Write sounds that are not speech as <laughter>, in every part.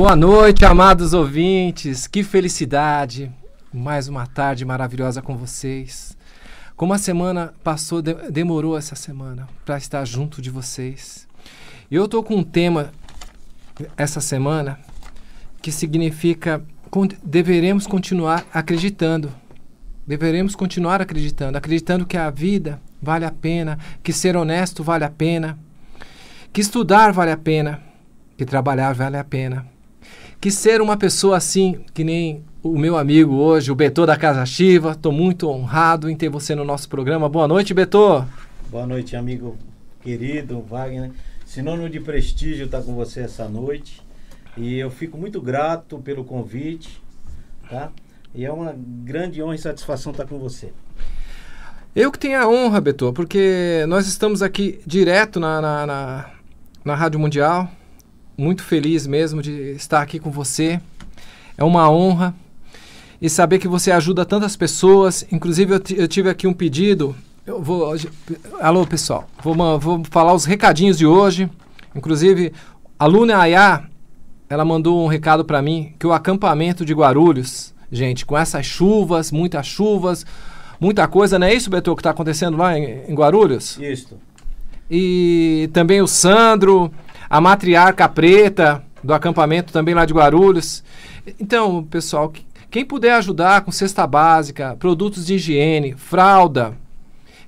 Boa noite, amados ouvintes. Que felicidade! Mais uma tarde maravilhosa com vocês. Como a semana passou, de demorou essa semana para estar junto de vocês. Eu estou com um tema essa semana que significa con deveremos continuar acreditando. Deveremos continuar acreditando, acreditando que a vida vale a pena, que ser honesto vale a pena, que estudar vale a pena, que trabalhar vale a pena que ser uma pessoa assim, que nem o meu amigo hoje, o Betô da Casa Chiva. Estou muito honrado em ter você no nosso programa. Boa noite, Betô. Boa noite, amigo querido Wagner. Sinônimo de prestígio estar tá com você essa noite. E eu fico muito grato pelo convite, tá? E é uma grande honra e satisfação estar tá com você. Eu que tenho a honra, Betô, porque nós estamos aqui direto na, na, na, na Rádio Mundial, muito feliz mesmo de estar aqui com você. É uma honra e saber que você ajuda tantas pessoas. Inclusive, eu, eu tive aqui um pedido. Eu vou, alô, pessoal. Vou, vou falar os recadinhos de hoje. Inclusive, a Luna Ayá, ela mandou um recado para mim que o acampamento de Guarulhos, gente, com essas chuvas, muitas chuvas, muita coisa, não é isso, Beto, que está acontecendo lá em, em Guarulhos? Isso. E também o Sandro, a matriarca preta do acampamento também lá de Guarulhos. Então, pessoal, quem puder ajudar com cesta básica, produtos de higiene, fralda,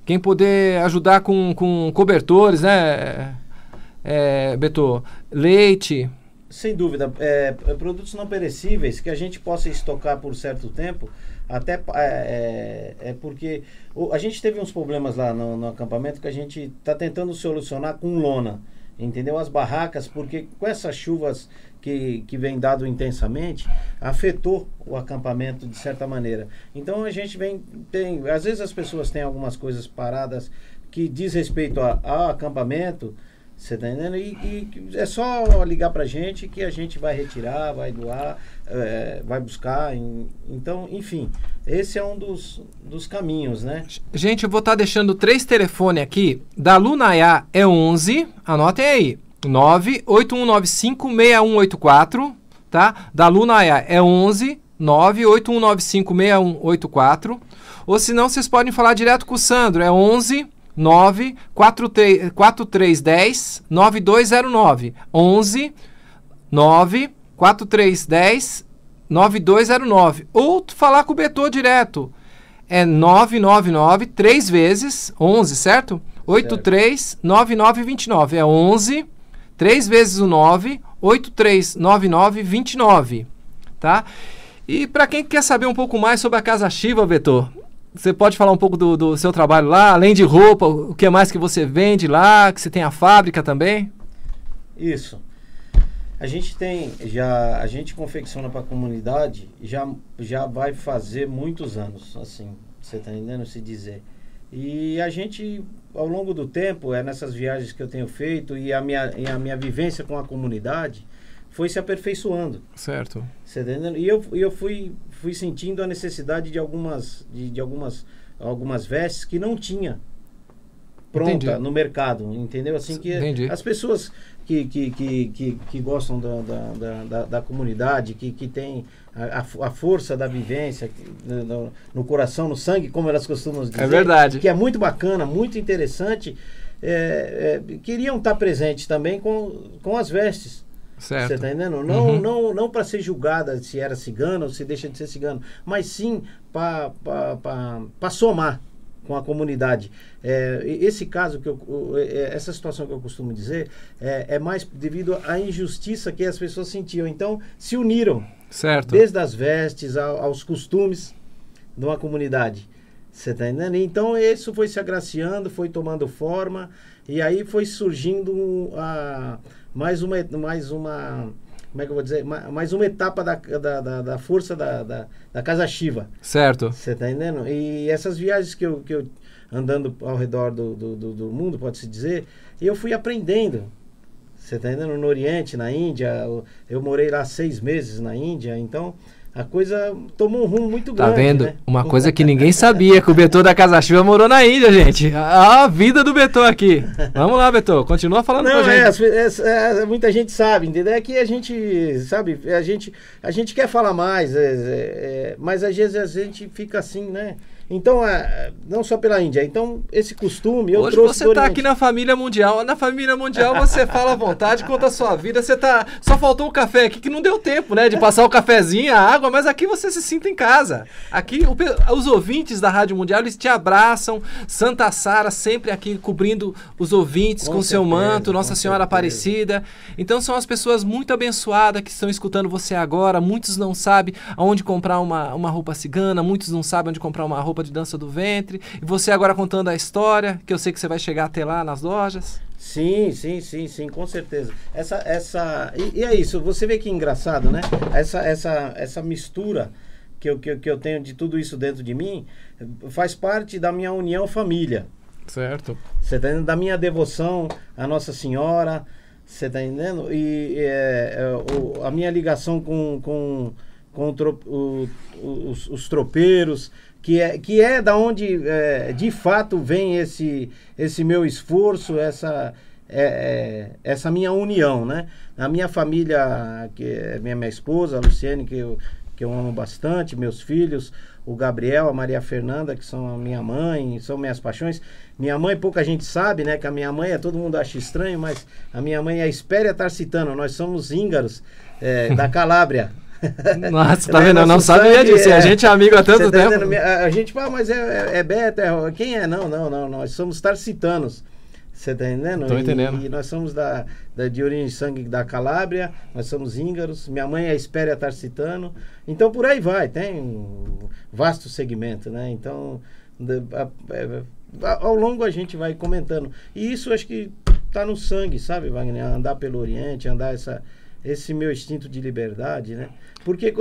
quem puder ajudar com, com cobertores, né, é, Beto? Leite. Sem dúvida. É, é, produtos não perecíveis que a gente possa estocar por certo tempo. Até é, é, é porque o, a gente teve uns problemas lá no, no acampamento que a gente está tentando solucionar com lona entendeu? As barracas, porque com essas chuvas que, que vem dado intensamente, afetou o acampamento de certa maneira. Então a gente vem, tem, às vezes as pessoas têm algumas coisas paradas que diz respeito a, acampamento, você tá entendendo? E, e é só ligar pra gente que a gente vai retirar, vai doar, é, vai buscar. Em, então, enfim, esse é um dos, dos caminhos, né? Gente, eu vou estar tá deixando três telefones aqui. Da Lunaiá é 11, anotem aí, 981956184, tá? Da Lunaiá é 11, 981956184. Ou se não, vocês podem falar direto com o Sandro, é 11 94310 9209 11 9 4310 9209. Ou falar com o Betô direto. É 999 três vezes 11, certo? 839929. É 11 três vezes o 9 839929, tá? E para quem quer saber um pouco mais sobre a Casa Shiva, Betô, você pode falar um pouco do, do, seu trabalho lá, além de roupa, o que mais que você vende lá, que você tem a fábrica também? Isso. A gente tem já a gente confecciona para a comunidade já já vai fazer muitos anos, assim, você está entendendo se dizer. E a gente ao longo do tempo, é nessas viagens que eu tenho feito e a minha e a minha vivência com a comunidade foi se aperfeiçoando. Certo. Você está entendendo? E eu, eu fui fui sentindo a necessidade de algumas de, de algumas algumas vestes que não tinha pronta Entendi. no mercado, entendeu? Assim que Entendi. as pessoas que, que, que, que, gostam da, da, da, comunidade, que, que tem a, força da vivência no, coração, no sangue, como elas costumam dizer. É verdade. Que é muito bacana, muito interessante. É, é, queriam estar presentes também com, com as vestes. Certo. Você está entendendo? Não, uhum. não, não para ser julgada se era cigano ou se deixa de ser cigano, mas sim para somar com a comunidade. É, esse caso, que eu, é, é, essa situação que eu costumo dizer, é, é, mais devido à injustiça que as pessoas sentiam. Então, se uniram. Certo. Desde as vestes ao, aos costumes de uma comunidade. Você está entendendo? Então, isso foi se agraciando, foi tomando forma, e aí foi surgindo a mais uma. Mais uma como é que eu vou dizer? Mais uma etapa da, da, da, da força da, da, da, Casa Shiva. Certo. Você está entendendo? E essas viagens que eu, que eu andando ao redor do, do, do mundo, pode-se dizer, eu fui aprendendo. Você está entendendo? No Oriente, na Índia, eu morei lá seis meses na Índia, então a coisa tomou um rumo muito tá grande. Tá vendo? Né? Uma coisa que ninguém sabia, que o Beto da Casa Chuva morou na Índia, gente. A, a vida do Beto aqui. Vamos lá, Beto, continua falando Não, com a é, gente. É, é, é, muita gente sabe, entendeu? É que a gente, sabe, a gente, a gente quer falar mais, é, é, é mas às vezes a gente fica assim, né? Então, é, não só pela Índia. Então, esse costume eu Hoje trouxe você está aqui na família mundial. Na família mundial você <laughs> fala à vontade, conta a sua vida. Você tá só faltou o café aqui que não deu tempo, né, de passar o cafezinho, a água, mas aqui você se sinta em casa. Aqui o, os ouvintes da Rádio Mundial, eles te abraçam. Santa Sara sempre aqui cobrindo os ouvintes com, com certeza, seu manto, Nossa Senhora certeza. Aparecida. Então são as pessoas muito abençoadas que estão escutando você agora. Muitos não sabem aonde comprar uma, uma roupa cigana, muitos não sabem onde comprar uma roupa roupa de dança do ventre. E você agora contando a história, que eu sei que você vai chegar até lá nas lojas. Sim, sim, sim, sim, com certeza. Essa, essa e, e é isso. Você vê que engraçado, né? Essa, essa, essa mistura que eu, que, que eu tenho de tudo isso dentro de mim faz parte da minha união família. Certo. Você tá Da minha devoção à Nossa Senhora, você tá entendendo? E é, é, o, a minha ligação com, com, com tro, o, os, os tropeiros, que é, que é da onde é, de fato vem esse, esse meu esforço, essa, é, é, essa minha união, né? A minha família, que é minha, minha esposa, a Luciene, que eu, que eu amo bastante, meus filhos, o Gabriel, a Maria Fernanda, que são a minha mãe, são minhas paixões. Minha mãe, pouca gente sabe, né? Que a minha mãe é, todo mundo acha estranho, mas a minha mãe é Espéria Tarcitano, nós somos íngaros é, da Calábria. Nossa, <laughs> tá né, vendo? Eu não sabia disso. É, a gente é amigo há tanto tá tempo. a, gente fala, mas é, é, é Beto, é, quem é? Não, não, não. Nós somos tarcitanos. Você tá entendendo? Tô entendendo. E, e, nós somos da, da, de origem de sangue da Calábria, nós somos íngaros, minha mãe é espéria tarcitano. Então por aí vai, tem um vasto segmento, né? Então a, é, a, ao longo a gente vai comentando. E isso acho que tá no sangue, sabe, Wagner? Andar pelo Oriente, andar essa esse meu instinto de liberdade, né? Porque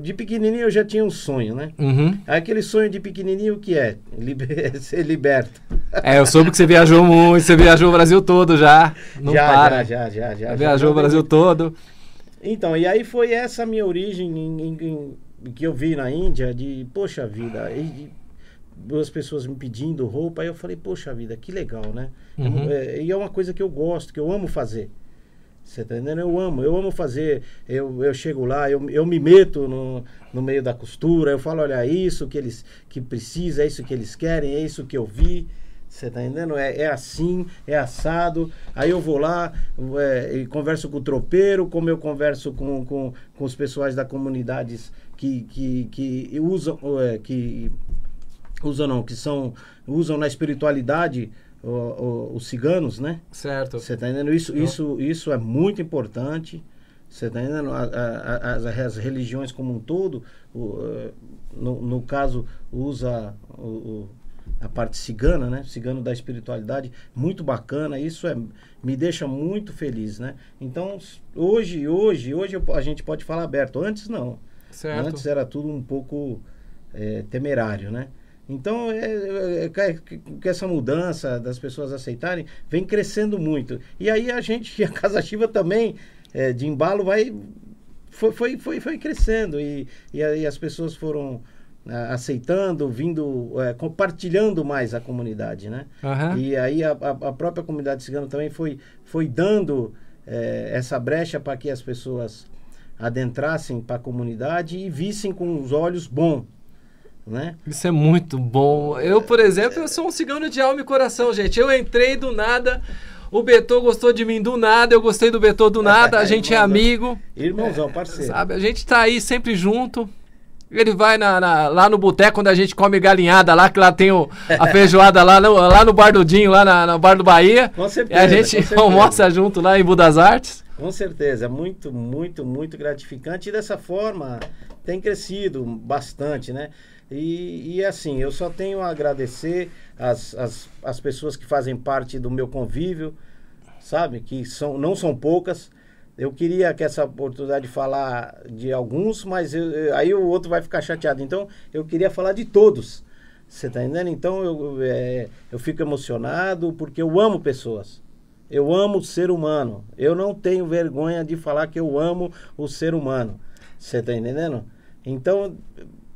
de pequenininho eu já tinha um sonho, né? Uhum. Aquele sonho de pequenininho que é? Liber... <laughs> ser liberto. É, eu soube que você viajou muito, você viajou o Brasil todo já. Não já, para. já, já, já, já. já viajou o Brasil muito. todo. Então, e aí foi essa minha origem em, em, em, que eu vi na Índia de, poxa vida, e, duas pessoas me pedindo roupa, aí eu falei, poxa vida, que legal, né? Uhum. É, e é uma coisa que eu gosto, que eu amo fazer. Você tá entendendo? Eu amo, eu amo fazer. Eu, eu chego lá, eu, eu me meto no, no meio da costura, eu falo, olha, é isso que eles que precisa, é isso que eles querem, é isso que eu vi. Você tá entendendo? É, é assim, é assado. Aí eu vou lá é, e converso com o tropeiro, como eu converso com, com, com os pessoais da comunidades que, que, que usam, é, que usam não, que são, usam na espiritualidade o, o, os ciganos, né? Certo. Você está entendendo? Isso, então isso, isso é muito importante. Você está entendendo? as, as, religiões como um todo, o, eh, no, no, caso, usa a parte cigana, né? Cigano da espiritualidade, muito bacana. Isso é, me deixa muito feliz, né? Então, hoje, hoje, hoje a gente pode falar aberto. Antes não. Certo. Antes era tudo um pouco é, temerário, né? Então, é, que é, é, é, essa mudança das pessoas aceitarem vem crescendo muito. E aí a gente, <laughs> a Casa Chiva também, é, de embalo, vai, foi, foi, foi, foi crescendo. E, e aí as pessoas foram né, aceitando, vindo, é, compartilhando mais a comunidade, né? Uhum. E aí a, a, própria comunidade cigana também foi, foi dando é, essa brecha para que as pessoas adentrassem para a comunidade e vissem com os olhos bons né? Isso é muito bom. Eu, por exemplo, eu sou um cigano de alma e coração, gente. Eu entrei do nada. O Betô gostou de mim do nada, eu gostei do Betô do nada, <laughs> a gente é amigo. Irmãozão, é, parceiro. Sabe, a gente tá aí sempre junto. Ele vai na, na, lá no boteco quando a gente come galinhada lá, que lá tem o, a <laughs> feijoada lá, no, lá no Bar do Dinho, lá na, no Bar do Bahia. Com certeza. E a gente <laughs> almoça junto lá em Budas Artes. Com certeza, muito, muito, muito gratificante. E dessa forma tem crescido bastante, né? E, e assim, eu só tenho a agradecer as, as, as pessoas que fazem parte do meu convívio, sabe? Que são, não são poucas. Eu queria que essa oportunidade de falar de alguns, mas eu, aí o outro vai ficar chateado. Então, eu queria falar de todos. Você tá entendendo? Então, eu, é, eu fico emocionado porque eu amo pessoas. Eu amo o ser humano. Eu não tenho vergonha de falar que eu amo o ser humano. Você tá entendendo? Então,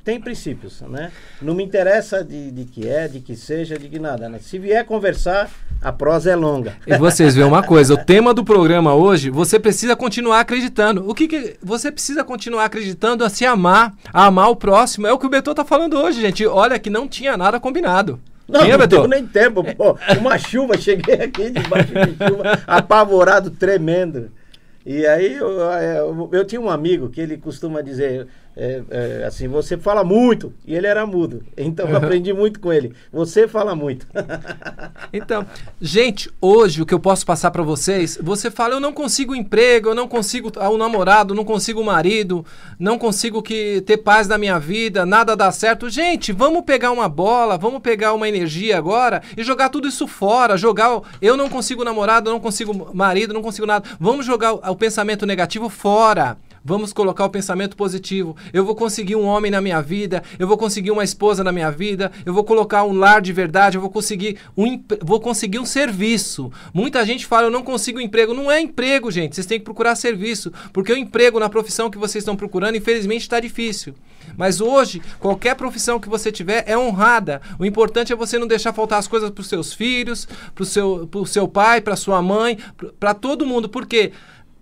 tem princípios, né? Não me interessa de, de que é, de que seja, de que nada. Né? Se vier conversar, a prosa é longa. E vocês vêem uma coisa, o tema do programa hoje, você precisa continuar acreditando. O que, que você precisa continuar acreditando a se amar, a amar o próximo. É o que o Beto tá falando hoje, gente. Olha que não tinha nada combinado. Não, Sim, não deu nem tempo, pô. Uma chuva, <laughs> cheguei aqui debaixo de chuva, apavorado, tremendo. E aí eu, é, eu, eu, tinha um amigo que ele costuma dizer: é, é, assim, você fala muito e ele era mudo. Então eu aprendi muito com ele. Você fala muito. <laughs> então, gente, hoje o que eu posso passar para vocês, você fala eu não consigo emprego, eu não consigo o um namorado, não consigo o um marido, não consigo que ter paz na minha vida, nada dá certo. Gente, vamos pegar uma bola, vamos pegar uma energia agora e jogar tudo isso fora, jogar eu não consigo namorado, eu não consigo marido, não consigo nada. Vamos jogar o, o pensamento negativo fora. Vamos colocar o pensamento positivo. Eu vou conseguir um homem na minha vida, eu vou conseguir uma esposa na minha vida, eu vou colocar um lar de verdade, eu vou conseguir um, vou conseguir um serviço. Muita gente fala, eu não consigo emprego. Não é emprego, gente. Vocês têm que procurar serviço. Porque o emprego na profissão que vocês estão procurando, infelizmente, está difícil. Mas hoje, qualquer profissão que você tiver é honrada. O importante é você não deixar faltar as coisas para os seus filhos, para o seu, seu pai, para sua mãe, para todo mundo. Porque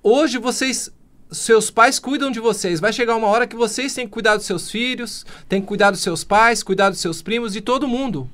hoje vocês seus pais cuidam de vocês. Vai chegar uma hora que vocês têm que cuidar dos seus filhos, têm que cuidar dos seus pais, cuidar dos seus primos, de todo mundo.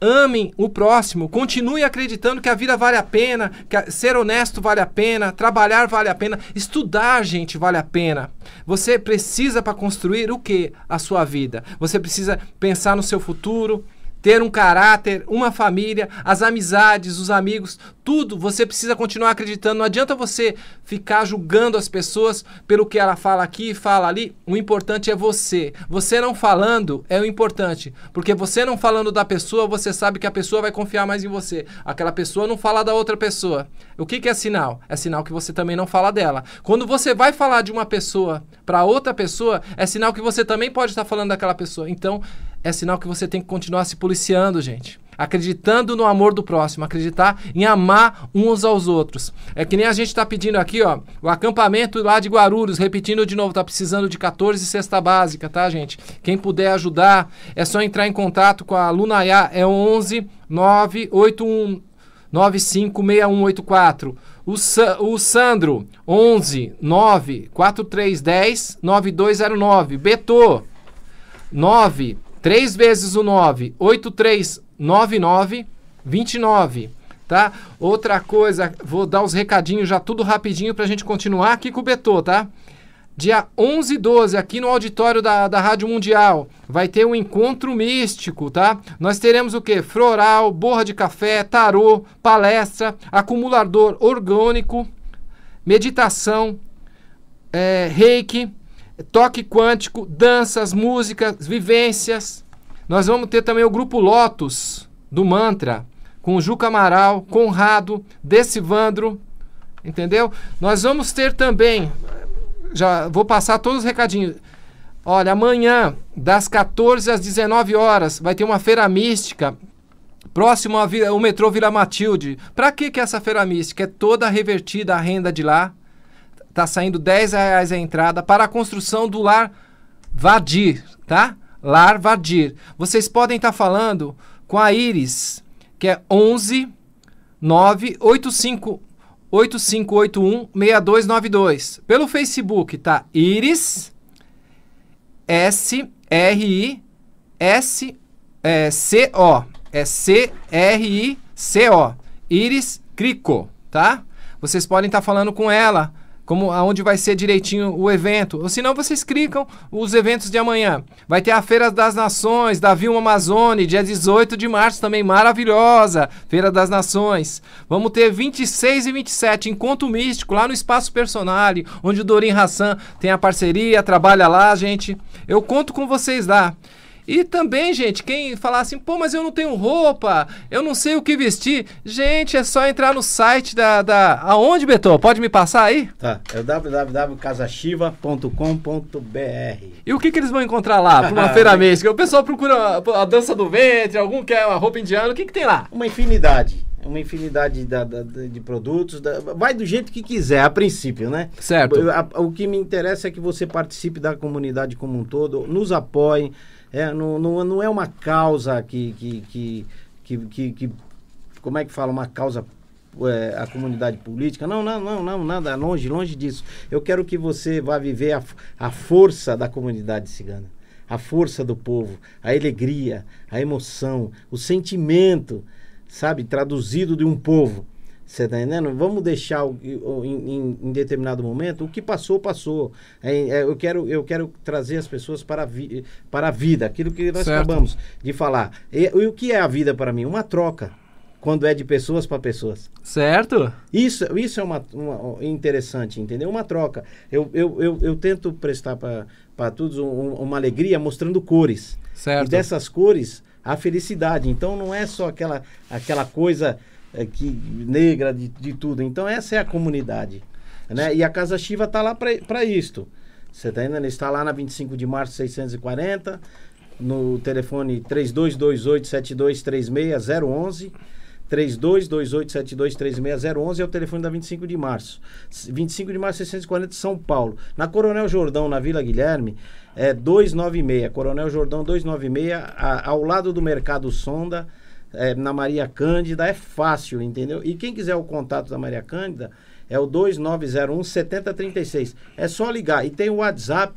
Amem o próximo, continue acreditando que a vida vale a pena, que ser honesto vale a pena, trabalhar vale a pena, estudar, gente, vale a pena. Você precisa para construir o que? A sua vida. Você precisa pensar no seu futuro, ter um caráter, uma família, as amizades, os amigos, tudo você precisa continuar acreditando. Não adianta você ficar julgando as pessoas pelo que ela fala aqui, e fala ali. O importante é você. Você não falando é o importante, porque você não falando da pessoa, você sabe que a pessoa vai confiar mais em você. Aquela pessoa não fala da outra pessoa. O que, que é sinal? É sinal que você também não fala dela. Quando você vai falar de uma pessoa para outra pessoa, é sinal que você também pode estar falando daquela pessoa. Então, é sinal que você tem que continuar se policiando, gente acreditando no amor do próximo, acreditar em amar uns aos outros. É que nem a gente está pedindo aqui, ó, o acampamento lá de Guarulhos, repetindo de novo, tá precisando de 14 cesta básica, tá, gente? Quem puder ajudar, é só entrar em contato com a Lunaia é 11 981 956184. O, Sa o Sandro, 11 94310 9209. Betô, 9 3 vezes o 9, 8399, 29, tá? Outra coisa, vou dar os recadinhos já tudo rapidinho para a gente continuar aqui com o Betô, tá? Dia 11 e 12, aqui no auditório da, da Rádio Mundial, vai ter um encontro místico, tá? Nós teremos o que? Floral, borra de café, tarô, palestra, acumulador orgânico, meditação, é, reiki, toque quântico, danças, músicas, vivências. Nós vamos ter também o grupo Lotus do Mantra, com o Juca Amaral, Conrado, Decivandro, entendeu? Nós vamos ter também, já vou passar todos os recadinhos. Olha, amanhã, das 14 às 19 horas, vai ter uma feira mística próximo ao metrô Vila Matilde. Para que, que é essa feira mística? É toda revertida a renda de lá Tá saindo 10 reais a entrada para a construção do lar Vadir, tá? Lar Vadir. Vocês podem estar tá falando com a Iris, que é 11 985 8581 6292. Pelo Facebook tá Iris S R I S é, C O é C R I C O Iris Crico, tá? Vocês podem estar tá falando com ela como aonde vai ser direitinho o evento. Ou senão vocês clicam os eventos de amanhã. Vai ter a Feira das Nações, da Vilma Amazônia, dia 18 de março também, maravilhosa, Feira das Nações. Vamos ter 26 e 27, Encontro Místico, lá no Espaço Personale, onde o Dorim Hassan tem a parceria, trabalha lá, gente. Eu conto com vocês lá. E também, gente, quem falar assim, pô, mas eu não tenho roupa, eu não sei o que vestir. Gente, é só entrar no site da. da... Aonde, Beto? Pode me passar aí? Tá, é www.casachiva.com.br. E o que, que eles vão encontrar lá para uma <laughs> feira mês? O pessoal procura a dança do ventre, algum quer uma roupa indiana, o que, que tem lá? Uma infinidade uma infinidade da, da, de produtos. Da, vai do jeito que quiser, a princípio, né? Certo. o que me interessa é que você participe da comunidade como um todo, nos apoie. É, não, não, não é uma causa que, que, que, que, que, que Como é que fala? Uma causa é, a comunidade política. Não, não, não, não, nada, longe, longe disso. Eu quero que você vá viver a, a força da comunidade cigana, a força do povo, a alegria, a emoção, o sentimento, sabe, traduzido de um povo. Você tá entendendo? Vamos deixar o, o, em, em, determinado momento o que passou, passou. É, é, eu, quero, eu quero trazer as pessoas para a, vi, para a vida, aquilo que nós certo. acabamos de falar. E, e o que é a vida para mim? Uma troca quando é de pessoas para pessoas. Certo? Isso, isso é uma, uma, interessante, entendeu? Uma troca. Eu, eu, eu, eu tento prestar para todos um, uma alegria mostrando cores. Certo. E dessas cores, a felicidade. Então não é só aquela, aquela coisa aqui, negra, de, de tudo. Então, essa é a comunidade. Né? E a Casa Shiva está lá para isto. Você está ainda Está lá na 25 de março, 640, no telefone 3228-7236-011. 3228-7236-011 é o telefone da 25 de março. 25 de março, 640, São Paulo. Na Coronel Jordão, na Vila Guilherme, é 296. Coronel Jordão, 296, a, ao lado do Mercado Sonda é, na Maria Cândida, é fácil, entendeu? E quem quiser o contato da Maria Cândida é o 2901 7036. É só ligar. E tem o WhatsApp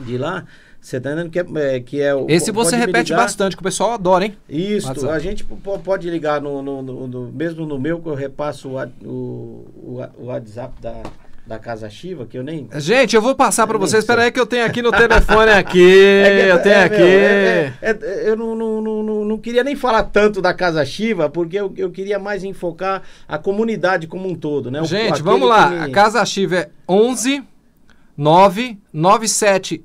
de lá. Você tá entendendo que é, é que é o. Esse você repete bastante, que o pessoal adora, hein? Isso. WhatsApp. A gente pode ligar no, no, no, no, mesmo no meu, que eu repasso o, o, o WhatsApp da, da Casa Chiva, que eu nem. É, gente, eu vou passar para vocês. Espera aí que eu tenho aqui no telefone <laughs> é aqui. É que, eu tenho é, aqui. Meu, é, eu não, não, não, não queria nem falar tanto da Casa Shiva, porque eu, eu queria mais enfocar a comunidade como um todo, né? O, Gente, vamos lá. A Casa Shiva é 11 9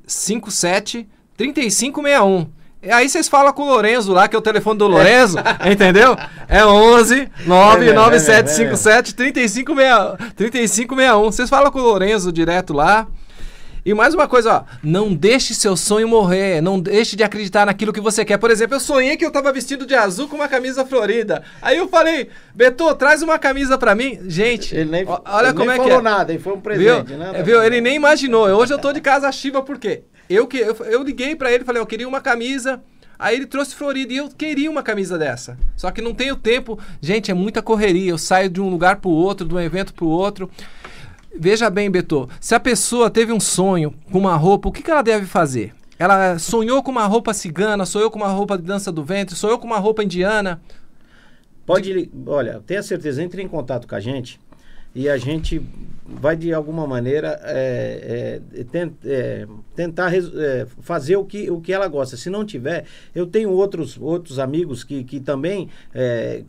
3561. E aí vocês falam com o Lorenzo lá, que é o telefone do Lorenzo, é. <laughs> entendeu? É 11 99757 3561. Vocês falam com o Lorenzo direto lá. E mais uma coisa, ó, não deixe seu sonho morrer, não deixe de acreditar naquilo que você quer. Por exemplo, eu sonhei que eu tava vestido de azul com uma camisa florida. Aí eu falei, Beto, traz uma camisa para mim. Gente, ele nem, olha ele como nem é falou é. nada, ele foi um presente, né, é, viu? né? viu? Ele nem imaginou. Hoje eu tô de casa chiva por quê? Eu que eu, eu liguei para ele, falei, eu queria uma camisa Aí ele trouxe Florida e eu queria uma camisa dessa. Só que não tenho tempo. Gente, é muita correria. Eu saio de um lugar pro outro, de um evento pro outro. Veja bem, Beto, se a pessoa teve um sonho com uma roupa, o que, que ela deve fazer? Ela sonhou com uma roupa cigana, sonhou com uma roupa de dança do ventre, sonhou com uma roupa indiana. Pode, olha, tenha certeza, entre em contato com a gente e a gente vai de alguma maneira é, é, tent, é, tentar fazer o que, o que ela gosta. Se não tiver, eu tenho outros, outros amigos que, que também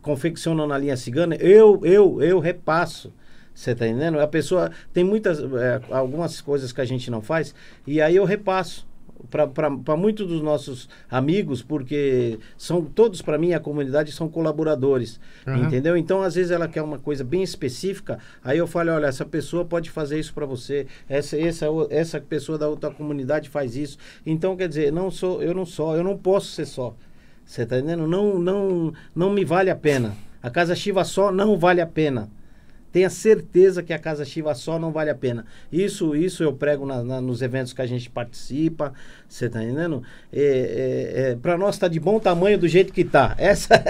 confeccionam na linha cigana. Eu, eu, eu repasso você tá entendendo? A pessoa tem muitas, é, algumas coisas que a gente não faz e aí eu repasso para muitos dos nossos amigos, porque são todos para mim a comunidade são colaboradores, uhum. entendeu? Então às vezes ela quer uma coisa bem específica, aí eu falo, olha, essa pessoa pode fazer isso para você, essa, essa essa pessoa da outra comunidade faz isso. Então quer dizer, não sou eu não sou, eu não posso ser só. Você tá entendendo? Não não não me vale a pena. A casa Shiva só não vale a pena. Tenha certeza que a casa Shiva só não vale a pena. Isso, isso eu prego na, na, nos eventos que a gente participa. Você está entendendo? É, é, é Para nós está de bom tamanho do jeito que está. Essa.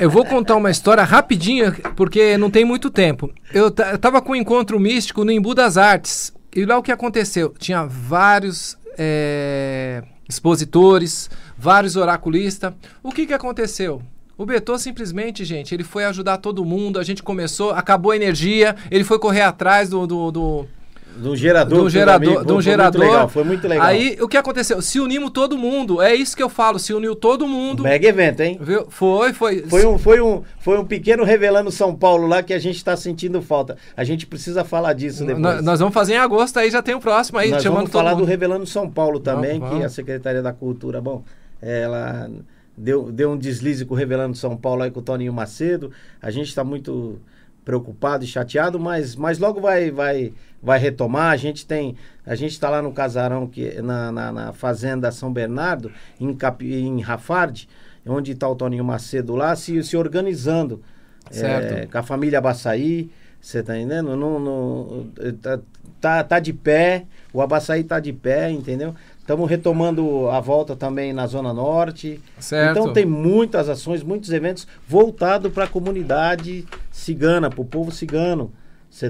eu vou contar uma história rapidinha porque não tem muito tempo. Eu, estava com um encontro místico no Embu das Artes e lá o que aconteceu? Tinha vários é, expositores, vários oraculistas. O que que aconteceu? O Beto simplesmente, gente, ele foi ajudar todo mundo, a gente começou, acabou a energia, ele foi correr atrás do. do, do do gerador. Do gerador. Amigo, do foi, gerador. Muito legal, foi muito legal. Aí, o que aconteceu? Se unimos todo mundo. É isso que eu falo, se uniu todo mundo. Mega evento, hein? Viu? Foi, foi. Foi um, foi, um, foi um pequeno revelando São Paulo lá que a gente está sentindo falta. A gente precisa falar disso depois. N nós vamos fazer em agosto, aí já tem o próximo aí, nós chamando vamos falar do Revelando São Paulo também, Não, que a Secretaria da Cultura, bom, ela... Hum deu, deu um deslize com o Revelando São Paulo aí com o Toninho Macedo. A gente está muito preocupado e chateado, mas, mas logo vai, vai, vai retomar. A gente tem, a gente está lá no casarão que é na, na, na, fazenda São Bernardo em, Cap, em Rafard, onde está o Toninho Macedo lá se, se organizando, certo. É, com a família Baçaí, você está entendendo? No, no, eh, tá, tá, tá de pé. O Abaçaí está de pé, entendeu? Estamos retomando a volta também na Zona Norte. Certo. Então tem muitas ações, muitos eventos voltados para a comunidade cigana, para o povo cigano.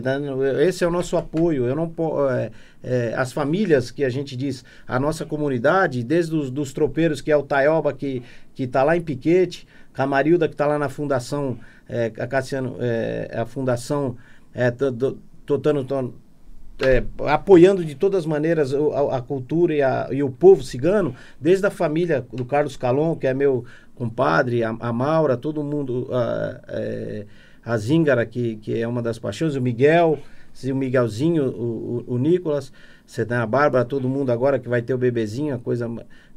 Tá esse é o nosso apoio. Eu não é, é, as famílias que a gente diz, a nossa comunidade, desde os dos tropeiros, que é o Taioba, que está lá em Piquete, Camarilda, que está lá na fundação, é, a, Cassiano, é, a fundação é, Totano é, apoiando de todas as maneiras a, a cultura e, a, e, o povo cigano, desde a família do Carlos Calon, que é meu compadre, a, a Maura, todo mundo, a, é, a Zingara, que, que é uma das paixões, o Miguel, o Miguelzinho, o, o, o Nicolas, você tem a Bárbara, todo mundo agora que vai ter o bebezinho, a coisa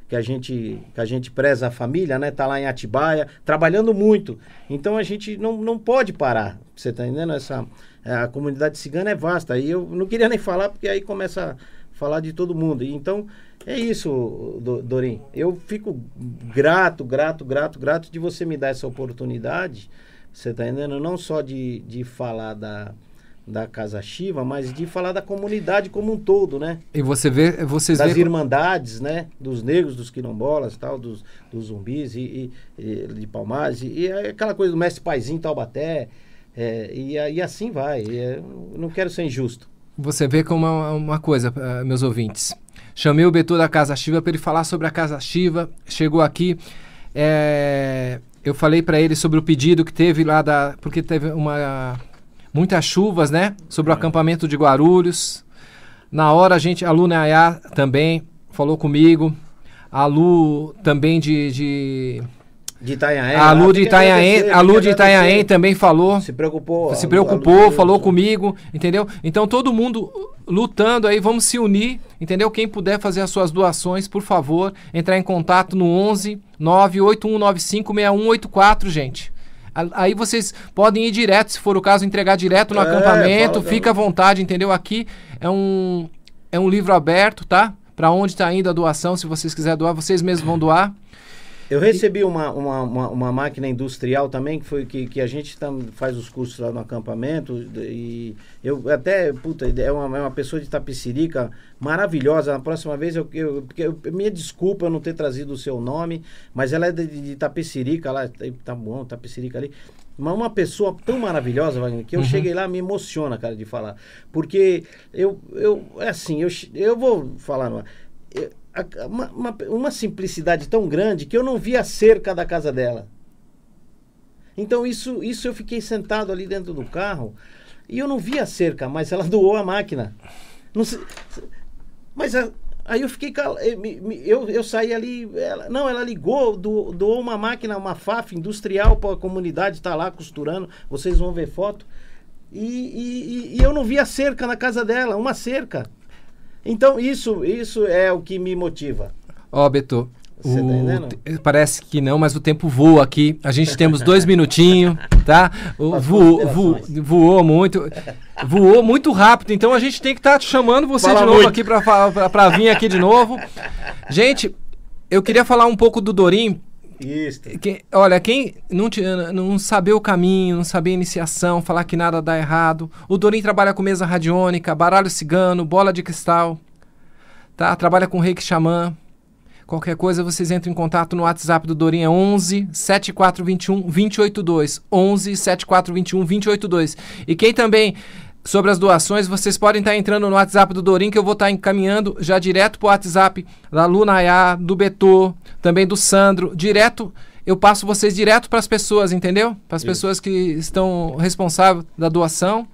que a gente que a gente preza a família, né? Tá lá em Atibaia, trabalhando muito. Então a gente não, não pode parar. Você tá entendendo essa é, a comunidade cigana é vasta e eu não queria nem falar porque aí começa a falar de todo mundo. então é isso, Dorim. Eu fico grato, grato, grato, grato de você me dar essa oportunidade. Você tá entendendo? Não só de, de falar da da Casa Shiva, mas de falar da comunidade como um todo, né? E você vê, vocês das vê... irmandades, né? Dos negros, dos quilombolas, tal, dos, dos zumbis e, e, e de Palmares e, e, é aquela coisa do mestre Paizinho Taubaté é, e, assim vai. É, não quero ser injusto. Você vê como é uma, uma coisa, eh, meus ouvintes. Chamei o Beto da Casa Shiva para ele falar sobre a Casa Shiva. Chegou aqui. É, eu falei para ele sobre o pedido que teve lá da, porque teve uma muitas chuvas, né? Sobre o é. acampamento de Guarulhos. Na hora a gente, a Lu Nayá né, também falou comigo. A Lu também de. de de Itanhaém. A Lu né? de Itanhaém, a Lu de Itanhaém também falou. Se preocupou. Se preocupou, Lu, falou comigo, entendeu? Então todo mundo lutando aí, vamos se unir, entendeu? Quem puder fazer as suas doações, por favor, entrar em contato no 11 981956184, gente. Aí vocês podem ir direto, se for o caso, entregar direto no é, acampamento, volta. fica à vontade, entendeu? Aqui é um, é um livro aberto, tá? Para onde está indo a doação, se vocês quiserem doar, vocês mesmos vão doar. Eu recebi uma, uma, uma, uma, máquina industrial também, que foi que, que a gente tam, faz os cursos lá no acampamento. E eu até, puta, é uma, é uma pessoa de Tapicirica maravilhosa. Na próxima vez, eu, eu, eu, minha desculpa eu não ter trazido o seu nome, mas ela é de, de Tapicirica, lá, é, tá bom, Tapicirica ali. Mas uma pessoa tão maravilhosa, Wagner, que eu uhum. cheguei lá, me emociona, cara, de falar. Porque eu, eu é assim, eu, eu vou falar. É? Eu, uma, uma, uma simplicidade tão grande que eu não via a cerca da casa dela. Então isso, isso eu fiquei sentado ali dentro do carro e eu não via a cerca, mas ela <laughs> doou a máquina. Sei, mas a, aí eu fiquei cal, eh, eu, eu saí ali, ela, não, ela ligou, do, doou uma máquina, uma FAF industrial para a comunidade, estar tá lá costurando, vocês vão ver foto. E, e, e eu não via cerca na casa dela, uma cerca. Então, isso, isso é o que me motiva. Ó, oh, Beto, tá o, parece que não, mas o tempo voa aqui. A gente temos dois <laughs> minutinhos, tá? O, voou, voou, voou muito. Voou muito rápido, então a gente tem que estar tá chamando você Fala de novo muito. aqui para vir aqui de novo. <laughs> Gente, eu queria falar um pouco do Dorim, olha, quem não, te, não saber o caminho, não saber a iniciação, falar que nada dá errado. O Dorim trabalha com mesa radiônica, baralho cigano, bola de cristal. Tá? Trabalha com reiki xamã. Qualquer coisa, vocês entram em contato no WhatsApp do Dorim, é 11 7421 282. 11 7421 282. E quem também sobre as doações, vocês podem estar entrando no WhatsApp do Dorim, que eu vou estar encaminhando já direto para o WhatsApp da Lunayá, do Betô, também do Sandro, direto. Eu passo vocês direto para as pessoas, entendeu? Para as pessoas que estão responsáveis da doação.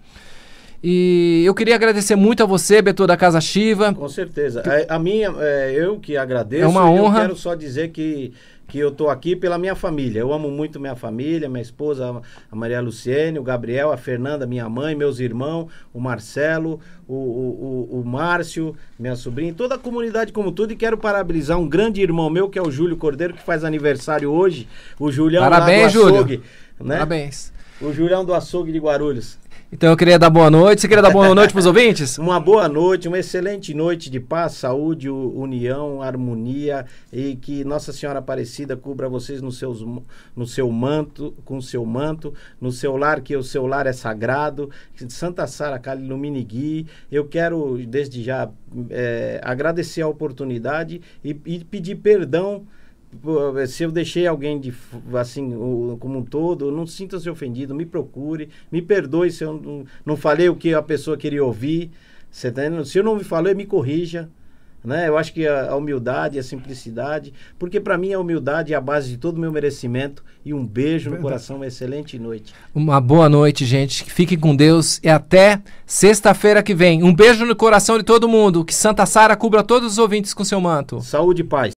E eu queria agradecer muito a você, Betô da Casa Chiva. Com certeza. A, a minha, é, eu que agradeço. É uma honra. Eu quero só dizer que que eu tô aqui pela minha família. Eu amo muito minha família, minha esposa, a Maria Luciene, o Gabriel, a Fernanda, minha mãe, meus irmãos, o Marcelo, o, o, o, o Márcio, minha sobrinha, toda a comunidade como tudo. E quero parabenizar um grande irmão meu, que é o Júlio Cordeiro, que faz aniversário hoje. O Julião Parabéns, do açougue, Júlio. Né? Parabéns. O Julião do Açougue de Guarulhos. Então eu queria dar boa noite. Você queria dar boa noite para os <laughs> ouvintes? Uma boa noite, uma excelente noite de paz, saúde, união, harmonia e que Nossa Senhora Aparecida cubra vocês no, seus, no seu manto, com seu manto, no seu lar, que o seu lar é sagrado. Santa Sara Cali no Minigui, Eu quero, desde já, é, agradecer a oportunidade e, e pedir perdão se eu deixei alguém de assim como um todo, não sinta-se ofendido, me procure, me perdoe se eu não, não falei o que a pessoa queria ouvir. Você tá Se eu não me falei, me corrija. Né? Eu acho que a, a humildade, a simplicidade, porque para mim a humildade é a base de todo o meu merecimento. E um beijo no coração, uma excelente noite. Uma boa noite, gente. Fiquem com Deus e até sexta-feira que vem. Um beijo no coração de todo mundo. Que Santa Sara cubra todos os ouvintes com seu manto. Saúde e paz.